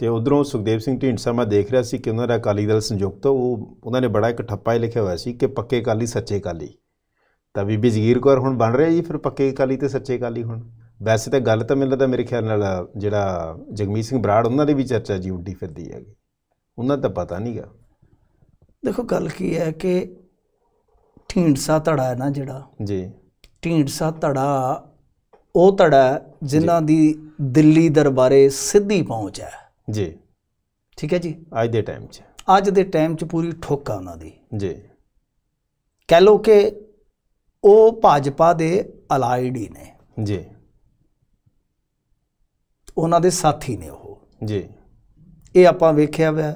ਤੇ ਉਧਰੋਂ ਸੁਖਦੇਵ ਸਿੰਘ ਢੀਂਡਸਾ ਮੈਂ ਦੇਖ ਰਿਹਾ ਸੀ ਕਿ ਉਹਨਾਂ ਦਾ ਅਕਾਲੀ ਦਲ ਸੰਯੁਕਤ ਉਹ ਉਹਨਾਂ ਨੇ ਬੜਾ ਇੱਕ ਠੱਪਾ ਹੀ ਲਿਖਿਆ ਹੋਇਆ ਸੀ ਕਿ ਪੱਕੇ ਕਾਲੀ ਸੱਚੇ ਕਾਲੀ ਤਾਂ ਬੀਬੀ ਜਗੀਰ ਕੌਰ ਹੁਣ ਬਣ ਰਿਹਾ ਜੀ ਫਿਰ ਪੱਕੇ ਕਾਲੀ ਤੇ ਸੱਚੇ ਕਾਲੀ ਹੁਣ ਵੈਸੇ ਤਾਂ ਗੱਲ ਤਾਂ ਮੈਨੂੰ ਤਾਂ ਮੇਰੇ ਖਿਆਲ ਨਾਲ ਜਿਹੜਾ ਜਗਮੀਤ ਸਿੰਘ ਬਰਾੜ ਉਹਨਾਂ ਦੀ ਵੀ ਚਰਚਾ ਜੀ ਉੱਡੀ ਫਿਰਦੀ ਹੈਗੀ ਉਹਨਾਂ ਦਾ ਪਤਾ ਨਹੀਂਗਾ ਦੇਖੋ ਗੱਲ ਕੀ ਹੈ ਕਿ ਢੀਂਡਸਾ ਧੜਾ ਹੈ ਨਾ ਜਿਹੜਾ ਜੀ ਢੀਂਡਸਾ ਧੜਾ ਉਹ ਧੜਾ ਜਿਨ੍ਹਾਂ ਦੀ ਦਿੱਲੀ ਦਰਬਾਰੇ ਸਿੱਧੀ ਪਹੁੰਚ ਹੈ ਜੀ ਠੀਕ ਹੈ ਜੀ ਅੱਜ ਦੇ ਟਾਈਮ 'ਚ ਅੱਜ ਦੇ ਟਾਈਮ 'ਚ ਪੂਰੀ ਠੋਕਾ ਉਹਨਾਂ ਦੀ ਜੀ ਕਹਿ ਲੋ ਕਿ ਉਹ ਭਾਜਪਾ ਦੇ ਅਲਾਈਡ ਹੀ ਨੇ ਜੀ ਉਹਨਾਂ ਦੇ ਸਾਥੀ ਨੇ ਉਹ ਜੀ ਇਹ ਆਪਾਂ ਵੇਖਿਆ ਵਾ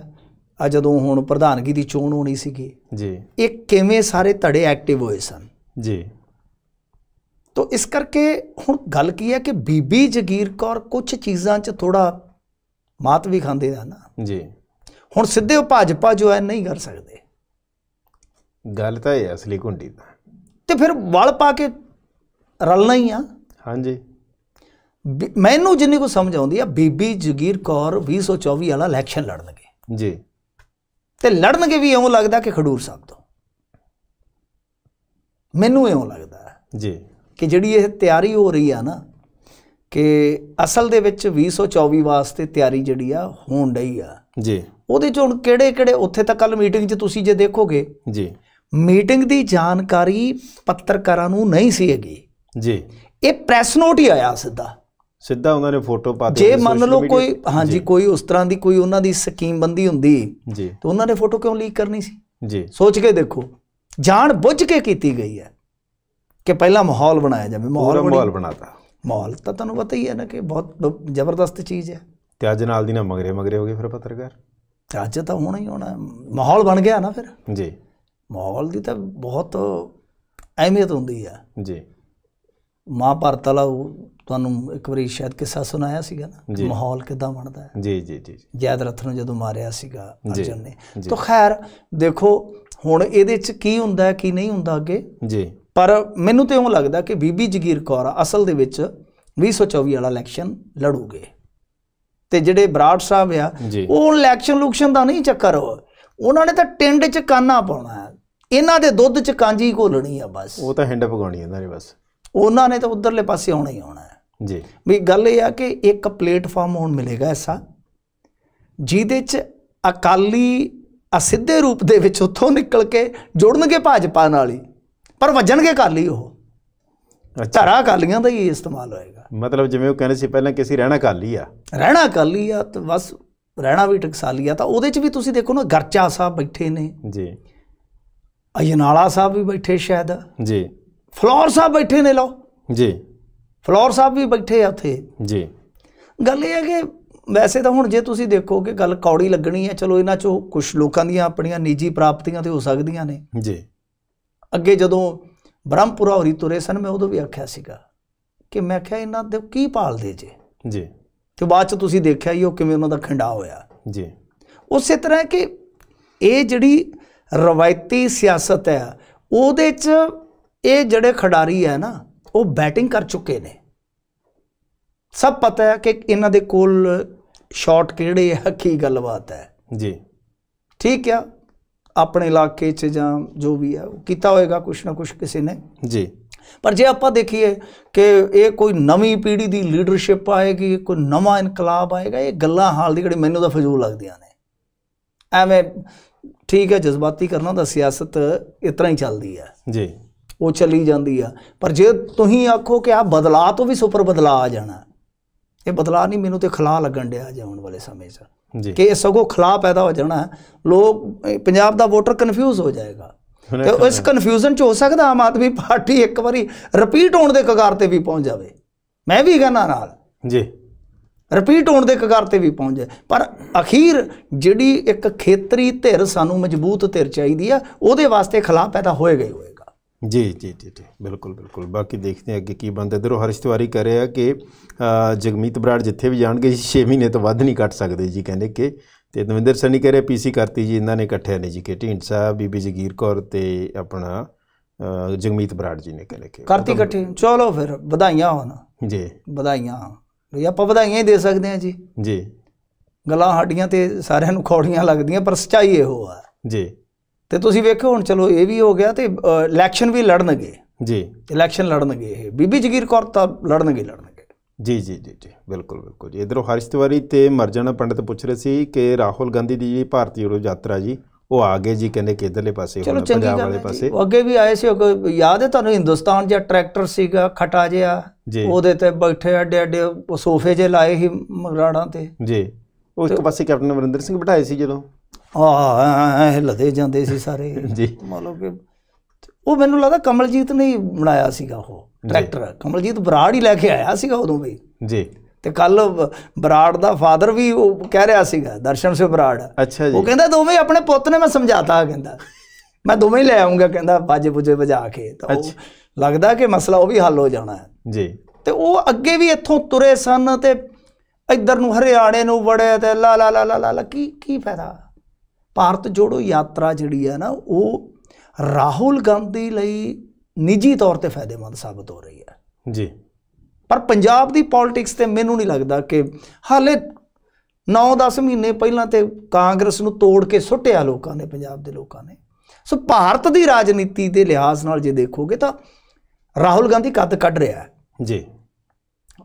ਆ ਜਦੋਂ ਹੁਣ ਪ੍ਰਧਾਨਗੀ ਦੀ ਚੋਣ ਹੋਣੀ ਸੀਗੀ ਜੀ ਇਹ ਕਿਵੇਂ ਸਾਰੇ ਧੜੇ ਐਕਟਿਵ ਹੋਏ ਸਨ ਜੀ ਤੋਂ ਇਸ ਕਰਕੇ ਹੁਣ ਗੱਲ ਕੀ ਹੈ ਕਿ ਬੀਬੀ ਜਗੀਰ ਕੌਰ ਕੁਝ ਚੀਜ਼ਾਂ 'ਚ ਥੋੜਾ ਮਾਤ ਵੀ ਖਾਂਦੇ ਆ ਨਾ ਜੀ ਹੁਣ ਸਿੱਧੇ ਉਹ ਭਾਜਪਾ ਜੋ ਹੈ ਨਹੀਂ ਕਰ ਸਕਦੇ ਗੱਲ ਤਾਂ ਇਹ ਅਸਲੀ ਕੁੰਡੀ ਦਾ ਤੇ ਫਿਰ ਵਲ ਪਾ ਕੇ ਰਲਣਾ ਹੀ ਆ ਹਾਂਜੀ ਮੈਨੂੰ ਜਿੰਨੀ ਕੋ ਸਮਝ ਆਉਂਦੀ ਆ ਬੀਬੀ ਜਗੀਰ ਕੌਰ 2024 ਵਾਲਾ ਇਲੈਕਸ਼ਨ ਲੜਨਗੇ ਜੀ ਤੇ ਲੜਨਗੇ ਵੀ ਐਉਂ ਲੱਗਦਾ ਕਿ ਖਡੂਰ ਸਾਹਿਬ ਤੋਂ ਮੈਨੂੰ ਐਉਂ ਲੱਗਦਾ ਜੀ ਕਿ ਜਿਹੜੀ ਇਹ ਤਿਆਰੀ ਹੋ ਰਹੀ ਆ ਨਾ ਕਿ ਅਸਲ ਦੇ ਵਿੱਚ 2024 ਵਾਸਤੇ ਤਿਆਰੀ ਜਿਹੜੀ ਆ ਹੋਣ ਡਈ ਆ ਜੀ ਉਹਦੇ ਚ ਹੁਣ ਕਿਹੜੇ ਕਿਹੜੇ ਉੱਥੇ ਤਾਂ ਕੱਲ ਮੀਟਿੰਗ 'ਚ ਤੁਸੀਂ ਜੇ ਦੇਖੋਗੇ ਜੀ ਮੀਟਿੰਗ ਦੀ ਜਾਣਕਾਰੀ ਪੱਤਰਕਾਰਾਂ ਨੂੰ ਨਹੀਂ ਸੀ ਹੈਗੀ ਜੀ ਇਹ ਪ੍ਰੈਸ ਨੋਟ ਹੀ ਆਇਆ ਸਿੱਧਾ ਸਿੱਧਾ ਉਹਨਾਂ ਨੇ ਫੋਟੋ ਪਾ ਦਿੱਤੀ ਜੇ ਮੰਨ ਲਓ ਕੋਈ ਹਾਂਜੀ ਕੋਈ ਉਸ ਤਰ੍ਹਾਂ ਦੀ ਕੋਈ ਉਹਨਾਂ ਦੀ ਸਕੀਮ ਬੰਦੀ ਹੁੰਦੀ ਜੀ ਤਾਂ ਉਹਨਾਂ ਨੇ ਫੋਟੋ ਕਿਉਂ ਲੀਕ ਕਰਨੀ ਸੀ ਜੀ ਸੋਚ ਕੇ ਦੇਖੋ ਜਾਣ ਬੁੱਝ ਕੇ ਕੀਤੀ ਗਈ ਹੈ ਕਿ ਪਹਿਲਾਂ ਮਾਹੌਲ ਬਣਾਇਆ ਜਾਵੇ ਮਾਹੌਲ ਬਣਾਤਾ ਮਾਹੌਲ ਤਾਂ ਤੁਹਾਨੂੰ ਪਤਾ ਹੀ ਹੈ ਨਾ ਕਿ ਬਹੁਤ ਜ਼ਬਰਦਸਤ ਚੀਜ਼ ਹੈ ਤੇ ਅੱਜ ਨਾਲ ਦੀ ਨਾ ਮਗਰੇ ਮਗਰੇ ਹੋ ਗਏ ਫਿਰ ਪੱਤਰਕਾਰ ਅੱਜ ਤਾਂ ਹੋਣਾ ਹੀ ਹੋਣਾ ਮਾਹੌਲ ਬਣ ਗਿਆ ਨਾ ਫਿਰ ਜੀ ਮਾਹੌਲ ਦੀ ਤਾਂ ਬਹੁਤ ਅਹਿਮੀਅਤ ਹੁੰਦੀ ਆ ਜੀ ਮਾਂ ਪਰਤਲਾ ਤੁਹਾਨੂੰ ਇੱਕ ਵਾਰੀ ਸ਼ਾਇਦ ਕਿੱਸਾ ਸੁਣਾਇਆ ਸੀਗਾ ਨਾ ਮਾਹੌਲ ਕਿਦਾਂ ਬਣਦਾ ਹੈ ਜੀ ਜੀ ਜੀ ਜੈਦ ਰਥ ਨੂੰ ਜਦੋਂ ਮਾਰਿਆ ਸੀਗਾ ਅਰਜਨ ਨੇ ਤਾਂ ਖੈਰ ਦੇਖੋ ਹੁਣ ਇਹਦੇ ਚ ਕੀ ਹੁੰਦਾ ਕੀ ਨਹੀਂ ਹੁੰਦਾ ਅੱਗੇ ਜੀ ਪਰ ਮੈਨੂੰ ਤੇ ਉਹ ਲੱਗਦਾ ਕਿ ਬੀਬੀ ਜਗੀਰ ਕੌਰ ਅਸਲ ਦੇ ਵਿੱਚ 2024 ਵਾਲਾ ਇਲੈਕਸ਼ਨ ਲੜੂਗੇ ਤੇ ਜਿਹੜੇ ਬਰਾੜ ਸਾਹਿਬ ਆ ਉਹ ਇਲੈਕਸ਼ਨ ਲੁਕਸ਼ਨ ਦਾ ਨਹੀਂ ਚੱਕਰ ਉਹਨਾਂ ਨੇ ਤਾਂ ਟਿੰਡ 'ਚ ਕਾਨਾ ਪਾਉਣਾ ਹੈ ਇਹਨਾਂ ਦੇ ਦੁੱਧ 'ਚ ਕਾਂਜੀ ਘੋਲਣੀ ਆ ਬਸ ਉਹ ਤਾਂ ਹਿੰਡ ਪਗਾਉਣੀ ਇਹਨਾਂ ਨੇ ਬਸ ਉਹਨਾਂ ਨੇ ਤਾਂ ਉਧਰਲੇ ਪਾਸੇ ਆਉਣਾ ਹੀ ਆਉਣਾ ਹੈ ਜੀ ਵੀ ਗੱਲ ਇਹ ਆ ਕਿ ਇੱਕ ਪਲੇਟਫਾਰਮ ਹੁਣ ਮਿਲੇਗਾ ਐਸਾ ਜਿਹਦੇ 'ਚ ਅਕਾਲੀ ਅਸਿੱਧੇ ਰੂਪ ਦੇ ਵਿੱਚ ਉੱਥੋਂ ਨਿਕਲ ਕੇ ਜੁੜਨਗੇ ਭਾਜਪਾ ਨਾਲ ਹੀ ਪਰ ਵਜਣਗੇ ਕਾਲੀ ਉਹ ਧਾਰਾ ਕਾਲੀਆਂ ਦਾ ਹੀ ਇਸਤੇਮਾਲ ਹੋਏਗਾ ਮਤਲਬ ਜਿਵੇਂ ਉਹ ਕਹਿੰਦੇ ਸੀ ਪਹਿਲਾਂ ਕਿ ਅਸੀਂ ਰਹਿਣਾ ਕਾਲੀ ਆ ਰਹਿਣਾ ਕਾਲੀ ਆ ਤੇ ਬਸ ਰਹਿਣਾ ਵੀ ਟਕਸਾਲੀ ਆ ਤਾਂ ਉਹਦੇ 'ਚ ਵੀ ਤੁਸੀਂ ਦੇਖੋ ਨਾ ਗਰਚਾ ਸਾਹਿਬ ਬੈਠੇ ਨੇ ਜੀ ਅਯਨਾਲਾ ਸਾਹਿਬ ਵੀ ਬੈਠੇ ਸ਼ਾਇਦ ਜੀ ਫਲੋਰ ਸਾਹਿਬ ਬੈਠੇ ਨੇ ਲਓ ਜੀ ਫਲੋਰ ਸਾਹਿਬ ਵੀ ਬੈਠੇ ਆ ਉੱਥੇ ਜੀ ਗੱਲ ਇਹ ਹੈ ਕਿ ਵੈਸੇ ਤਾਂ ਹੁਣ ਜੇ ਤੁਸੀਂ ਦੇਖੋ ਕਿ ਗੱਲ ਕੌੜੀ ਲੱਗਣੀ ਹੈ ਚਲੋ ਇਹਨਾਂ ਚੋਂ ਕੁਝ ਲੋਕਾਂ ਦੀਆਂ ਆਪਣੀਆਂ ਨਿੱਜੀ ਪ੍ਰਾਪਤੀਆਂ ਤੇ ਹੋ ਸਕਦੀਆਂ ਨੇ ਜੀ ਅੱਗੇ ਜਦੋਂ ਬ੍ਰਹਮਪੁਰਾ ਹੋਰੀ ਤੁਰੇ ਸਨ ਮੈਂ ਉਦੋਂ ਵੀ ਆਖਿਆ ਸੀਗਾ ਕਿ ਮੈਂ ਆਖਿਆ ਇਹਨਾਂ ਦੇ ਕੀ ਪਾਲਦੇ ਜੇ ਜੀ ਤੇ ਬਾਅਦ ਚ ਤੁਸੀਂ ਦੇਖਿਆ ਹੀ ਉਹ ਕਿਵੇਂ ਉਹਨਾਂ ਦਾ ਖੰਡਾ ਹੋਇਆ ਜੀ ਉਸੇ ਤਰ੍ਹਾਂ ਕਿ ਇਹ ਜਿਹੜੀ ਰਵਾਇਤੀ ਸਿਆਸਤ ਹੈ ਉਹਦੇ ਚ ਇਹ ਜਿਹੜੇ ਖਿਡਾਰੀ ਹੈ ਨਾ ਉਹ ਬੈਟਿੰਗ ਕਰ ਚੁੱਕੇ ਨੇ ਸਭ ਪਤਾ ਹੈ ਕਿ ਇਹਨਾਂ ਦੇ ਕੋਲ ਸ਼ਾਟ ਕਿਹੜੇ ਆ ਕੀ ਗੱਲਬਾਤ ਹੈ ਜੀ ਠੀਕ ਆ ਆਪਣੇ ਇਲਾਕੇ 'ਚ ਜਾਂ ਜੋ ਵੀ ਹੈ ਉਹ ਕੀਤਾ ਹੋਏਗਾ ਕੁਛ ਨਾ ਕੁਛ ਕਿਸੇ ਨੇ ਜੀ ਪਰ ਜੇ ਆਪਾਂ ਦੇਖੀਏ ਕਿ ਇਹ ਕੋਈ ਨਵੀਂ ਪੀੜ੍ਹੀ ਦੀ ਲੀਡਰਸ਼ਿਪ ਆਏਗੀ ਕੋਈ ਨਵਾਂ ਇਨਕਲਾਬ ਆਏਗਾ ਇਹ ਗੱਲਾਂ ਹਾਲ ਦੀ ਜਿਹੜੇ ਮੈਨੂੰ ਤਾਂ ਫਜ਼ੂਲ ਲੱਗਦੀਆਂ ਨੇ ਐਵੇਂ ਠੀਕ ਹੈ ਜਜ਼ਬਾਤੀ ਕਰਨਾ ਤਾਂ ਸਿਆਸਤ ਇਤਨਾ ਹੀ ਚੱਲਦੀ ਹੈ ਜੀ ਉਹ ਚੱਲੀ ਜਾਂਦੀ ਆ ਪਰ ਜੇ ਤੁਸੀਂ ਆਖੋ ਕਿ ਆ ਬਦਲਾਅ ਤੋਂ ਵੀ ਸੁਪਰ ਬਦਲਾਅ ਆ ਜਾਣਾ ਇਹ ਬਦਲਾਅ ਨਹੀਂ ਮੈਨੂੰ ਤੇ ਖਲਾ ਲੱਗਣ ਡਿਆ ਜਾਉਣ ਵਾਲੇ ਸਮੇਂ 'ਚ ਕਿ ਇਹ ਸਗੋਂ ਖਲਾ ਪੈਦਾ ਹੋ ਜਾਣਾ ਲੋਕ ਪੰਜਾਬ ਦਾ ਵੋਟਰ ਕਨਫਿਊਜ਼ ਹੋ ਜਾਏਗਾ ਤੇ ਇਸ ਕਨਫਿਊਜ਼ਨ ਚ ਹੋ ਸਕਦਾ ਆਮ ਆਦਮੀ ਪਾਰਟੀ ਇੱਕ ਵਾਰੀ ਰਿਪੀਟ ਹੋਣ ਦੇ ਕਗਾਰ ਤੇ ਵੀ ਪਹੁੰਚ ਜਾਵੇ ਮੈਂ ਵੀ ਕਹਿੰਦਾ ਨਾਲ ਜੀ ਰਿਪੀਟ ਹੋਣ ਦੇ ਕਗਾਰ ਤੇ ਵੀ ਪਹੁੰਚ ਜਾਏ ਪਰ ਅਖੀਰ ਜਿਹੜੀ ਇੱਕ ਖੇਤਰੀ ਧਿਰ ਸਾਨੂੰ ਮਜ਼ਬੂਤ ਧਿਰ ਚਾਹੀਦੀ ਆ ਉਹਦੇ ਵਾਸਤੇ ਖਲਾ ਪੈਦਾ ਹੋਏ ਗਏ ਹੋਏਗਾ ਜੀ ਜੀ ਜੀ ਜੀ ਬਿਲਕੁਲ ਬਿਲਕੁਲ ਬਾਕੀ ਦੇਖਦੇ ਹਾਂ ਅੱਗੇ ਕੀ ਬਣਦਾ ਇਧਰੋਂ ਹਰਸ਼ ਤਿਵਾਰੀ ਕਹਿ ਰਿਹਾ ਕਿ ਜਗਮੀਤ ਬਰਾੜ ਜਿੱਥੇ ਵੀ ਜਾਣਗੇ 6 ਮਹੀਨੇ ਤੋਂ ਵੱਧ ਨਹੀਂ ਕੱਟ ਸਕਦੇ ਜੀ ਕਹਿੰਦੇ ਕਿ ਤੇ ਦਵਿੰਦਰ ਸਨੀ ਕਹਿ ਰਿਹਾ ਪੀਸੀ ਕਰਤੀ ਜੀ ਇਹਨਾਂ ਨੇ ਇਕੱਠਿਆ ਨੇ ਜੀ ਕਿ ਸਾਹਿਬ ਬੀਬੀ ਜਗੀਰ ਕੌਰ ਤੇ ਆਪਣਾ ਜਗਮੀਤ ਬਰਾੜ ਜੀ ਨੇ ਕਹਿੰਦੇ ਕਿ ਕਰਤੀ ਇਕੱਠੇ ਚਲੋ ਫਿਰ ਵਧਾਈਆਂ ਹੋਣ ਜੀ ਵਧਾਈਆਂ ਵੀ ਆਪਾਂ ਵਧਾਈਆਂ ਹੀ ਦੇ ਸਕਦੇ ਹਾਂ ਜੀ ਜੀ ਗਲਾਂ ਹੱਡੀਆਂ ਤੇ ਸਾਰਿਆਂ ਨੂੰ ਖੌੜੀਆਂ ਲੱਗਦੀਆਂ ਪਰ ਸਚਾਈ ਇਹੋ ਆ ਜੀ ਤੇ ਤੁਸੀਂ ਵੇਖੋ ਹੁਣ ਚਲੋ ਇਹ ਵੀ ਹੋ ਗਿਆ ਤੇ ਇਲੈਕਸ਼ਨ ਵੀ ਲੜਨਗੇ ਜੀ ਇਲੈਕਸ਼ਨ ਲੜਨਗੇ ਇਹ ਬੀਬੀ ਜਗੀਰ ਕੌਰ ਤਾਂ ਲੜਨਗੇ ਲੜਨਗੇ ਜੀ ਜੀ ਜੀ ਜੀ ਬਿਲਕੁਲ ਬਿਲਕੁਲ ਜੀ ਇਧਰੋਂ ਹਰਿਸ਼ ਤਿਵਾਰੀ ਤੇ ਮਰਜਨ ਪੰਡਤ ਪੁੱਛ ਰਹੇ ਸੀ ਕਿ ਰਾਹੁਲ ਗਾਂਧੀ ਦੀ ਜਿਹੜੀ ਭਾਰਤੀ ਯੂਰੋ ਯਾਤਰਾ ਜੀ ਉਹ ਆ ਗਏ ਜੀ ਕਹਿੰਦੇ ਕਿਧਰਲੇ ਪਾਸੇ ਹੋਣਾ ਪੰਜਾਬ ਵਾਲੇ ਪਾਸੇ ਅੱਗੇ ਵੀ ਆਏ ਸੀ ਉਹ ਯਾਦ ਹੈ ਤੁਹਾਨੂੰ ਹਿੰਦੁਸਤਾਨ ਜਿਹਾ ਟਰੈਕਟਰ ਸੀਗਾ ਖਟਾ ਜਿਹਾ ਉਹਦੇ ਤੇ ਬੈਠੇ ਅੱਡੇ ਅੱਡੇ ਸੋਫੇ ਜੇ ਲਾਏ ਸੀ ਮਗਰਾੜਾਂ ਤੇ ਜੀ ਉਸ ਤੋਂ ਪਾਸੇ ਕੈਪਟਨ ਵਰਿੰਦਰ ਸਿੰਘ ਬਿਠਾਏ ਸੀ ਜਦੋਂ ਆਹ ਲਦੇ ਜਾਂਦੇ ਸੀ ਸਾਰੇ ਜੀ ਮਤਲਬ ਕਿ ਉਹ ਮੈਨੂੰ ਲੱਗਦਾ ਕਮਲਜੀਤ ਨੇ ਹੀ ਬਣਾਇਆ ਸੀਗਾ ਉਹ ਟਰੈਕਟਰ ਕਮਲਜੀਤ ਬਰਾੜ ਹੀ ਲੈ ਕੇ ਆਇਆ ਸੀਗਾ ਉਦੋਂ ਵੀ ਜੀ ਤੇ ਕੱਲ ਬਰਾੜ ਦਾ ਫਾਦਰ ਵੀ ਉਹ ਕਹਿ ਰਿਹਾ ਸੀਗਾ ਦਰਸ਼ਨ ਸਿੰਘ ਬਰਾੜ ਅੱਛਾ ਜੀ ਉਹ ਕਹਿੰਦਾ ਦੋਵੇਂ ਆਪਣੇ ਪੁੱਤ ਨੇ ਮੈਂ ਸਮਝਾਤਾ ਕਹਿੰਦਾ ਮੈਂ ਦੋਵੇਂ ਹੀ ਲੈ ਆਉਂਗਾ ਕਹਿੰਦਾ ਬਾਜੇ ਬੁਜੇ ਵਜਾ ਕੇ ਤਾਂ ਉਹ ਲੱਗਦਾ ਕਿ ਮਸਲਾ ਉਹ ਵੀ ਹੱਲ ਹੋ ਜਾਣਾ ਹੈ ਜੀ ਤੇ ਉਹ ਅੱਗੇ ਵੀ ਇੱਥੋਂ ਤੁਰੇ ਸਨ ਤੇ ਇੱਧਰ ਨੂੰ ਹਰਿਆਣੇ ਨੂੰ ਵੜੇ ਤੇ ਲਾ ਲਾ ਲਾ ਲਾ ਲਾ ਕੀ ਕੀ ਫਾਇਦਾ ਭਾਰਤ ਜੋੜੋ ਯਾਤਰਾ ਜਿਹੜੀ ਹੈ ਨਾ ਉਹ ਰਾਹੁਲ ਗਾਂਧੀ ਲਈ ਨਿੱਜੀ ਤੌਰ ਤੇ ਫਾਇਦੇਮੰਦ ਸਾਬਤ ਹੋ ਰਹੀ ਹੈ ਜੀ ਪਰ ਪੰਜਾਬ ਦੀ ਪੋਲਿਟਿਕਸ ਤੇ ਮੈਨੂੰ ਨਹੀਂ ਲੱਗਦਾ ਕਿ ਹਾਲੇ 9-10 ਮਹੀਨੇ ਪਹਿਲਾਂ ਤੇ ਕਾਂਗਰਸ ਨੂੰ ਤੋੜ ਕੇ ਸੁੱਟਿਆ ਲੋਕਾਂ ਨੇ ਪੰਜਾਬ ਦੇ ਲੋਕਾਂ ਨੇ ਸੋ ਭਾਰਤ ਦੀ ਰਾਜਨੀਤੀ ਦੇ ਲਿਹਾਜ਼ ਨਾਲ ਜੇ ਦੇਖੋਗੇ ਤਾਂ ਰਾਹੁਲ ਗਾਂਧੀ ਕੱਦ ਕੱਢ ਰਿਹਾ ਹੈ ਜੀ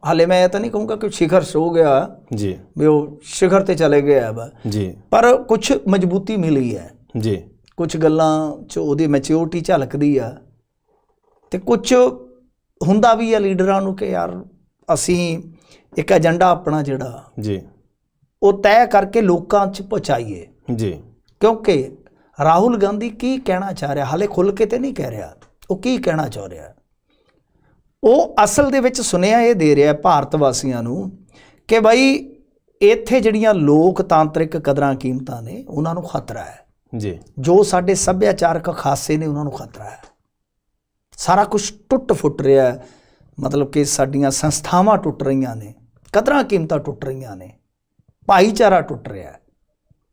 ਹਾਲੇ ਮੈਂ ਇਹ ਤਾਂ ਨਹੀਂ ਕਹੂੰਗਾ ਕਿ ਸ਼ਿਖਰ ਸੋ ਗਿਆ ਜੀ ਵੀ ਉਹ ਸ਼ਿਖਰ ਤੇ ਚਲੇ ਗਿਆ ਬਾ ਜੀ ਪਰ ਕੁਝ ਮਜ਼ਬੂਤੀ ਮਿਲੀ ਹੈ ਜੀ ਕੁਝ ਗੱਲਾਂ ਚ ਉਹਦੀ ਮੈਚਿਓਰਿਟੀ ਝਲਕਦੀ ਆ ਤੇ ਕੁਝ ਹੁੰਦਾ ਵੀ ਆ ਲੀਡਰਾਂ ਨੂੰ ਕਿ ਯਾਰ ਅਸੀਂ ਇੱਕ ਏਜੰਡਾ ਆਪਣਾ ਜਿਹੜਾ ਜੀ ਉਹ ਤੈਅ ਕਰਕੇ ਲੋਕਾਂ 'ਚ ਪਹੁੰਚਾਈਏ ਜੀ ਕਿਉਂਕਿ ਰਾਹੁਲ ਗਾਂਧੀ ਕੀ ਕਹਿਣਾ ਚਾਹ ਰਿਹਾ ਹਾਲੇ ਖੁੱਲ ਕੇ ਤੇ ਨਹੀਂ ਕਹਿ ਰਿਹਾ ਉਹ ਕੀ ਕਹਿਣਾ ਚਾਹ ਰਿਹਾ ਉਹ ਅਸਲ ਦੇ ਵਿੱਚ ਸੁਨੇਹਾ ਇਹ ਦੇ ਰਿਹਾ ਭਾਰਤ ਵਾਸੀਆਂ ਨੂੰ ਕਿ ਭਾਈ ਇੱਥੇ ਜਿਹੜੀਆਂ ਲੋਕਤਾਂਤਰਿਕ ਕਦਰਾਂ ਕੀਮਤਾਂ ਨੇ ਉਹਨਾਂ ਨੂੰ ਖਤਰਾ ਹੈ ਜੀ ਜੋ ਸਾਡੇ ਸੱਭਿਆਚਾਰਕ ਖਾਸੇ ਨੇ ਉਹਨਾਂ ਨੂੰ ਖਤਰਾ ਹੈ ਸਾਰਾ ਕੁਝ ਟੁੱਟ ਫੁੱਟ ਰਿਹਾ ਹੈ ਮਤਲਬ ਕਿ ਸਾਡੀਆਂ ਸੰਸਥਾਵਾਂ ਟੁੱਟ ਰਹੀਆਂ ਨੇ ਕਦਰਾਂ ਕੀਮਤਾਂ ਟੁੱਟ ਰਹੀਆਂ ਨੇ ਭਾਈਚਾਰਾ ਟੁੱਟ ਰਿਹਾ ਹੈ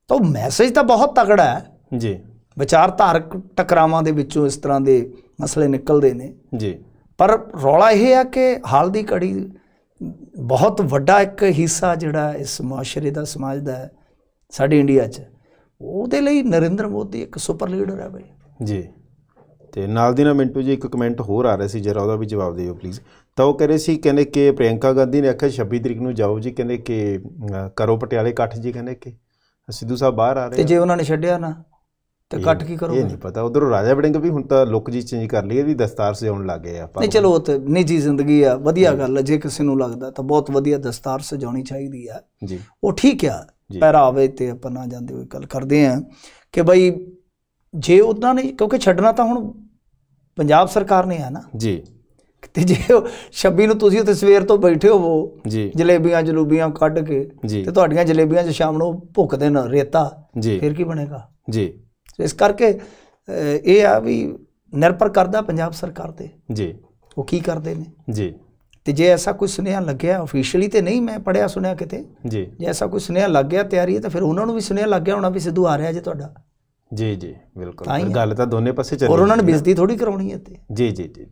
ਤਾਂ ਮੈਸੇਜ ਤਾਂ ਬਹੁਤ ਤਕੜਾ ਹੈ ਜੀ ਵਿਚਾਰਧਾਰਕ ਟਕਰਾਵਾਂ ਦੇ ਵਿੱਚੋਂ ਇਸ ਤਰ੍ਹਾਂ ਦੇ ਮਸਲੇ ਨਿਕਲਦੇ ਨੇ ਜੀ ਪਰ ਰੌਲਾ ਇਹ ਆ ਕਿ ਹਾਲ ਦੀ ਘੜੀ ਬਹੁਤ ਵੱਡਾ ਇੱਕ ਹਿੱਸਾ ਜਿਹੜਾ ਇਸ ਮਾਸ਼ਰੇ ਦਾ ਸਮਾਜ ਦਾ ਹੈ ਸਾਡੇ ਇੰਡੀਆ 'ਚ ਉਹਦੇ ਲਈ ਨਰਿੰਦਰ ਮੋਦੀ ਇੱਕ ਸੁਪਰ ਲੀਡਰ ਹੈ ਬਈ ਜੀ ਤੇ ਨਾਲ ਦੀ ਨਾਲ ਮਿੰਟੂ ਜੀ ਇੱਕ ਕਮੈਂਟ ਹੋਰ ਆ ਰਿਹਾ ਸੀ ਜਰਾ ਉਹਦਾ ਵੀ ਜਵਾਬ ਦਿਓ ਪਲੀਜ਼ ਤਾਂ ਉਹ ਕਹ ਰਹੇ ਸੀ ਕਹਿੰਦੇ ਕਿ ਪ੍ਰਿਯੰਕਾ ਗਾਂਧੀ ਨੇ ਆਖਿਆ 26 ਤਰੀਕ ਨੂੰ ਜਾਓ ਜੀ ਕਹਿੰਦੇ ਕਿ ਕਰੋ ਪਟਿਆਲੇ ਇਕੱਠ ਜੀ ਕਹਿੰਦੇ ਕਿ ਸਿੱਧੂ ਸਾਹਿਬ ਬਾਹਰ ਆ ਰਹੇ ਤੇ ਜੇ ਉਹਨਾਂ ਨੇ ਛੱਡਿਆ ਨਾ ਤੇ ਕੱਟ ਕੀ ਕਰੋਗੇ ਇਹ ਨਹੀਂ ਪਤਾ ਉਧਰੋਂ ਰਾਜਾ ਬੜਿੰਗ ਵੀ ਹੁਣ ਤਾਂ ਲੁੱਕ ਜੀ ਚੇਂਜ ਕਰ ਲਈ ਵੀ ਦਸਤਾਰ ਸਜਾਉਣ ਲੱਗ ਗਏ ਆ ਨਹੀਂ ਚਲੋ ਉਹ ਤੇ ਨਿੱਜੀ ਜ਼ਿੰਦਗੀ ਆ ਵਧੀਆ ਗੱਲ ਆ ਜੇ ਕਿਸੇ ਨੂੰ ਲੱਗਦਾ ਤਾਂ ਬਹੁਤ ਵਧੀਆ ਦਸਤਾਰ ਸਜਾਉਣੀ ਚਾਹੀਦੀ ਆ ਜੀ ਉਹ ਠੀਕ ਆ ਪਹਿਰਾਵੇ ਤੇ ਆਪਾਂ ਨਾ ਜਾਂਦੇ ਹੋਏ ਗੱਲ ਕਰਦੇ ਆ ਕਿ ਬਈ ਜੇ ਉਹਨਾਂ ਨਹੀਂ ਕਿਉਂਕਿ ਛੱਡਣਾ ਤਾਂ ਹੁਣ ਪੰਜਾਬ ਸਰਕਾਰ ਨੇ ਆ ਨਾ ਜੀ ਤੇ ਜੇ 26 ਨੂੰ ਤੁਸੀਂ ਉੱਥੇ ਸਵੇਰ ਤੋਂ ਬੈਠੇ ਹੋਵੋ ਜੀ ਜਲੇਬੀਆਂ ਜਲੂਬੀਆਂ ਕੱਢ ਕੇ ਤੇ ਤੁਹਾਡੀਆਂ ਜਲੇਬੀਆਂ 'ਚ ਸ਼ਾਮ ਨੂੰ ਭੁੱਕਦੇ ਨੇ ਰੇਤਾ ਫਿਰ ਕੀ ਬਣੇਗਾ ਜੀ ਇਸ ਕਰਕੇ ਇਹ ਆ ਵੀ ਨਿਰਪਰ ਕਰਦਾ ਪੰਜਾਬ ਸਰਕਾਰ ਤੇ ਜੀ ਉਹ ਕੀ ਕਰਦੇ ਨੇ ਜੀ ਤੇ ਜੇ ਐਸਾ ਕੋਈ ਸੁਨੇਹਾ ਲੱਗਿਆ ਅਫੀਸ਼ੀਅਲੀ ਤੇ ਨਹੀਂ ਮੈਂ ਪੜਿਆ ਸੁਣਿਆ ਕਿਤੇ ਜੀ ਜੇ ਐਸਾ ਕੋਈ ਸੁਨੇਹਾ ਲੱਗ ਗਿਆ ਤਿਆਰੀ ਹੈ ਤਾਂ ਫਿਰ ਉਹਨਾਂ ਨੂੰ ਵੀ ਸੁਨੇਹਾ ਲੱਗ ਗਿਆ ਹੋਣਾ ਵੀ ਸਿੱਧੂ ਆ ਰਿਹਾ ਜੇ ਤੁਹਾਡਾ ਜੀ ਜੀ ਬਿਲਕੁਲ ਗੱਲ ਤਾਂ ਦੋਨੇ ਪਾਸੇ ਚੱਲ ਰਹੀ ਹੈ ਔਰ ਉਹਨਾਂ ਨੇ ਬੇਇੱਜ਼ਤੀ ਥੋੜੀ ਕਰਾਉਣੀ ਹੈ ਤੇ ਜੀ ਜੀ ਜੀ